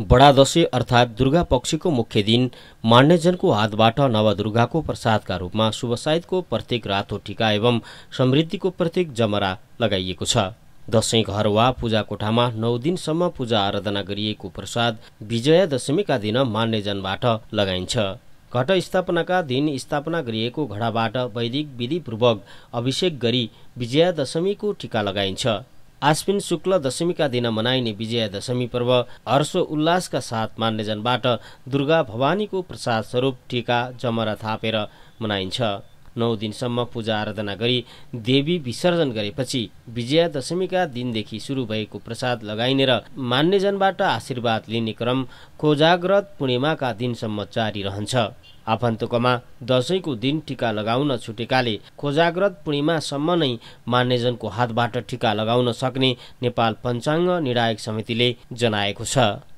बडा दशैँ अर्थात् दुर्गा पक्षीको मुख्य दिन मान्यजनको हातबाट नवदुर्गाको प्रसादका रूपमा शुभसायदको प्रत्येक रातो टिका एवं समृद्धिको प्रत्येक जमरा लगाइएको छ दसैँ घर वा पूजा कोठामा नौ दिनसम्म पूजा आराधना गरिएको प्रसाद विजया दशमीका दिन मान्यजनबाट लगाइन्छ घट स्थापनाका दिन स्थापना गरिएको घडाबाट वैदिक विधिपूर्वक अभिषेक गरी विजया दशमीको टिका लगाइन्छ आश्विन शुक्ल दशमीका दिन मनाइने विजया दशमी पर्व हर्ष उल्लासका साथ मान्यजनबाट दुर्गा भवानीको प्रसाद स्वरूप टिका जमरा थापेर मनाइन्छ नौ दिनसम्म पूजा आराधना गरी देवी विसर्जन गरेपछि विजयादशमीका दिनदेखि सुरु भएको प्रसाद लगाइने र मान्यजनबाट आशीर्वाद लिने क्रम खोजाग्रत पूर्णिमाका दिनसम्म जारी रहन्छ आफन्तकोमा दसैँको दिन टिका लगाउन छुटेकाले खोजाग्रत पूर्णिमासम्म नै मान्यजनको हातबाट टिका लगाउन सक्ने नेपाल पञ्चाङ्ग निर्णायक समितिले जनाएको छ